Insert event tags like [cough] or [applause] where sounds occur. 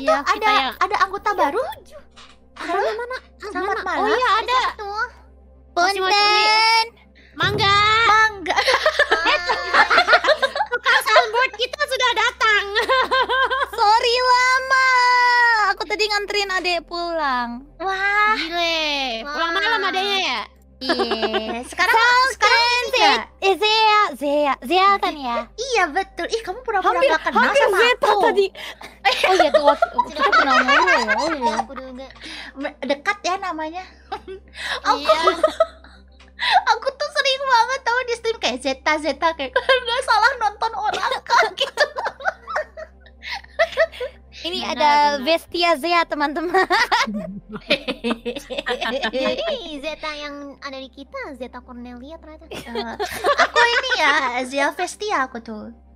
Iya, itu ya, ada yang... ada anggota iya. baru? Halo? Mana? Selamat mana? Oh, malam. Oh iya ada. Punten. Mangga. Mangga. [laughs] Tukang soundboard kita sudah datang. [laughs] Sorry lama. Aku tadi nganterin adek pulang. Wah. Gile. Pulang malam adeknya ya? Iya. [laughs] Sekarang sekarang ya? nih kan ya? Iya betul. Ih kamu pura-pura makan gak kenal hampir sama Zeta aku. tadi. [laughs] Oh iya tuh kita pernah ngomong. ya. Oh iya. Dekat ya namanya. [laughs] aku iya. [laughs] aku tuh sering banget tau di stream kayak Zeta Zeta kayak nggak salah nonton Ini benar, ada benar. Vestia Zeta teman-teman. [laughs] Jadi Zeta yang ada di kita Zeta Cornelia ternyata. Uh, aku ini ya Zia Vestia aku tuh.